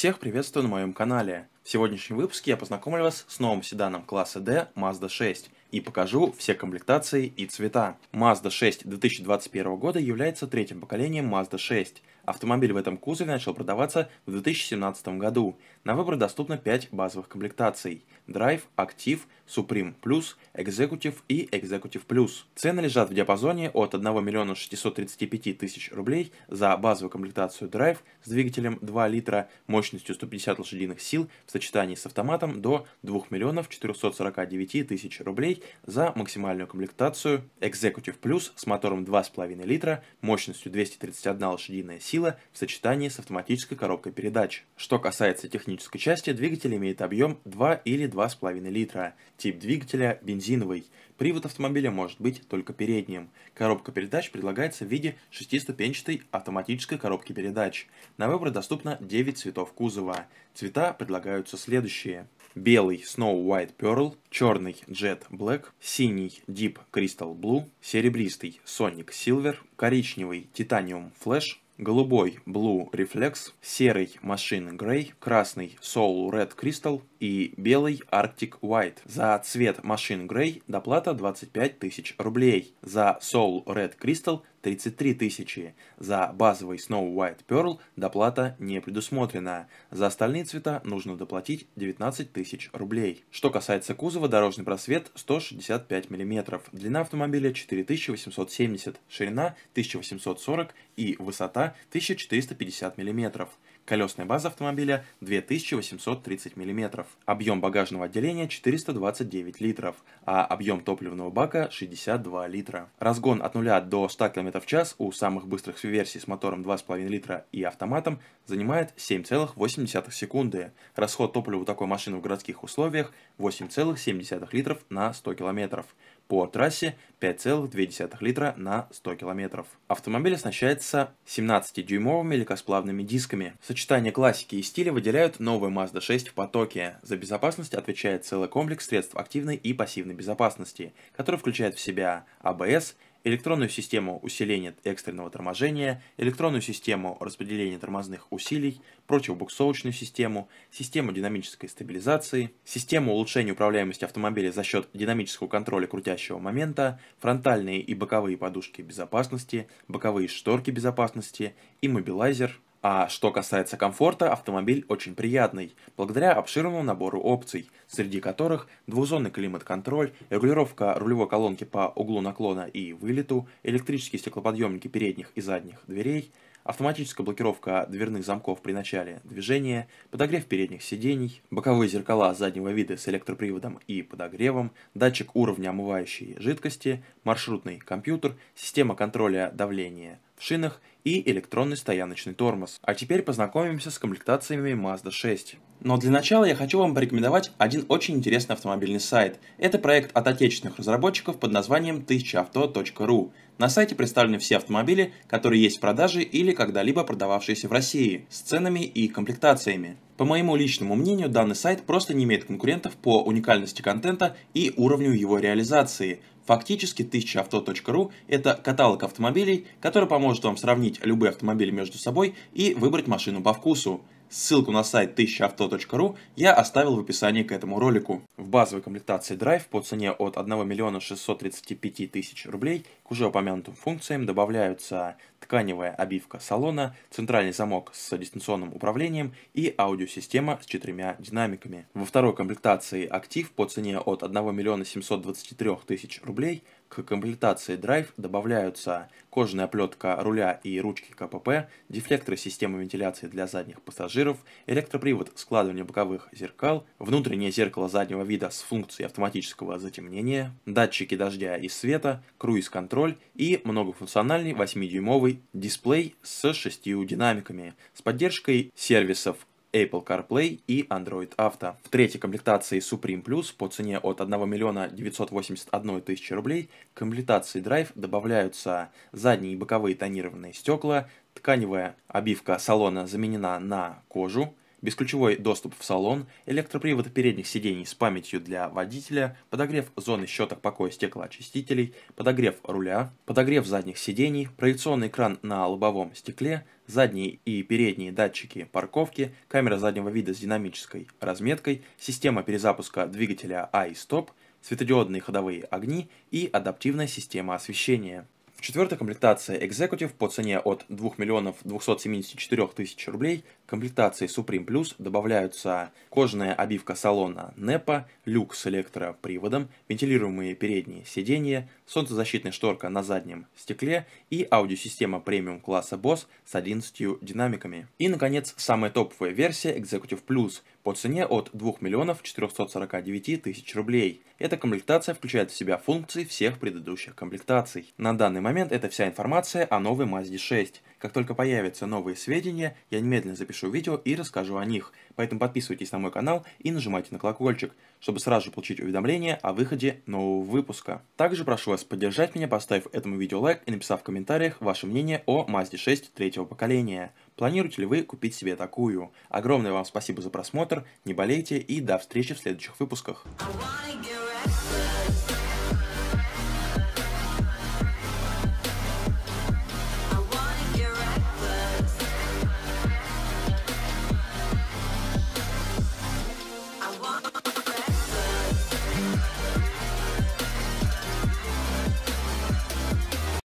Всех приветствую на моем канале. В сегодняшнем выпуске я познакомлю вас с новым седаном класса D Mazda 6 и покажу все комплектации и цвета. Mazda 6 2021 года является третьим поколением Mazda 6. Автомобиль в этом кузове начал продаваться в 2017 году. На выбор доступно 5 базовых комплектаций – Drive, Active, Supreme Plus, Executive и Executive Plus. Цены лежат в диапазоне от 1 миллиона 635 тысяч рублей за базовую комплектацию Drive с двигателем 2 литра мощностью 150 лошадиных сил в сочетании с автоматом до 2 миллионов 449 тысяч рублей за максимальную комплектацию Executive Plus с мотором 2,5 литра мощностью 231 лошадиная сила сила в сочетании с автоматической коробкой передач. Что касается технической части, двигатель имеет объем 2 или 2,5 литра. Тип двигателя – бензиновый. Привод автомобиля может быть только передним. Коробка передач предлагается в виде шестиступенчатой автоматической коробки передач. На выбор доступно 9 цветов кузова. Цвета предлагаются следующие. Белый Snow White Pearl, черный Jet Black, синий Deep Crystal Blue, серебристый Sonic Silver, коричневый Titanium Flash, голубой Blue Reflex, серый Machine Gray, красный Soul Red Crystal и белый Arctic White. За цвет Machine Gray доплата 25 тысяч рублей, за Soul Red Crystal 33 тысячи. За базовый Snow White Pearl доплата не предусмотрена. За остальные цвета нужно доплатить 19 тысяч рублей. Что касается кузова, дорожный просвет 165 мм, длина автомобиля 4870, ширина 1840 и высота 1450 мм. Колесная база автомобиля 2830 мм. Объем багажного отделения 429 литров, а объем топливного бака 62 литра. Разгон от 0 до 100 км в час у самых быстрых версий с мотором 2,5 литра и автоматом занимает 7,8 секунды. Расход топлива у такой машины в городских условиях 8,7 литров на 100 км по трассе 5,2 литра на 100 километров. Автомобиль оснащается 17-дюймовыми легкосплавными дисками. Сочетание классики и стиля выделяют новый Mazda 6 в потоке. За безопасность отвечает целый комплекс средств активной и пассивной безопасности, который включает в себя ABS, а электронную систему усиления экстренного торможения, электронную систему распределения тормозных усилий, противобуксовочную систему, систему динамической стабилизации, систему улучшения управляемости автомобиля за счет динамического контроля крутящего момента, фронтальные и боковые подушки безопасности, боковые шторки безопасности, и мобилайзер а что касается комфорта, автомобиль очень приятный, благодаря обширному набору опций, среди которых двузонный климат-контроль, регулировка рулевой колонки по углу наклона и вылету, электрические стеклоподъемники передних и задних дверей, автоматическая блокировка дверных замков при начале движения, подогрев передних сидений, боковые зеркала заднего вида с электроприводом и подогревом, датчик уровня омывающей жидкости, маршрутный компьютер, система контроля давления – в шинах и электронный стояночный тормоз. А теперь познакомимся с комплектациями Mazda 6. Но для начала я хочу вам порекомендовать один очень интересный автомобильный сайт. Это проект от отечественных разработчиков под названием 1000авто.ru. На сайте представлены все автомобили, которые есть в продаже или когда-либо продававшиеся в России, с ценами и комплектациями. По моему личному мнению, данный сайт просто не имеет конкурентов по уникальности контента и уровню его реализации, Фактически 1000авто.ру – это каталог автомобилей, который поможет вам сравнить любые автомобили между собой и выбрать машину по вкусу. Ссылку на сайт 1000авто.ру я оставил в описании к этому ролику. В базовой комплектации Drive по цене от 1 миллиона 635 тысяч рублей к уже упомянутым функциям добавляются тканевая обивка салона, центральный замок с дистанционным управлением и аудиосистема с четырьмя динамиками. Во второй комплектации Актив по цене от 1 миллиона 723 тысяч рублей – к комплектации Drive добавляются кожаная оплетка руля и ручки КПП, дефлекторы системы вентиляции для задних пассажиров, электропривод складывания боковых зеркал, внутреннее зеркало заднего вида с функцией автоматического затемнения, датчики дождя и света, круиз-контроль и многофункциональный 8-дюймовый дисплей с шестью динамиками с поддержкой сервисов Apple CarPlay и Android Auto. В третьей комплектации Supreme Plus по цене от 1 миллиона 981 тысячи рублей к комплектации Drive добавляются задние и боковые тонированные стекла, тканевая обивка салона заменена на кожу, бесключевой доступ в салон, электропривод передних сидений с памятью для водителя, подогрев зоны щеток покоя стеклоочистителей, подогрев руля, подогрев задних сидений, проекционный экран на лобовом стекле, задние и передние датчики парковки, камера заднего вида с динамической разметкой, система перезапуска двигателя i-Stop, а светодиодные ходовые огни и адаптивная система освещения. В-четвертых, комплектация Executive по цене от 2 миллионов 274 тысяч рублей. К комплектации Supreme Plus добавляются кожная обивка салона NEPA, люк с электроприводом, вентилируемые передние сиденья, солнцезащитная шторка на заднем стекле и аудиосистема премиум класса Bose с 11 динамиками. И, наконец, самая топовая версия Executive Plus по цене от 2 миллионов 449 тысяч рублей. Эта комплектация включает в себя функции всех предыдущих комплектаций. На данный момент это вся информация о новой Mazda 6. Как только появятся новые сведения, я немедленно запишу видео и расскажу о них. Поэтому подписывайтесь на мой канал и нажимайте на колокольчик, чтобы сразу же получить уведомления о выходе нового выпуска. Также прошу вас поддержать меня, поставив этому видео лайк и написав в комментариях ваше мнение о Mazda 6 третьего поколения. Планируете ли вы купить себе такую? Огромное вам спасибо за просмотр, не болейте и до встречи в следующих выпусках. I wanna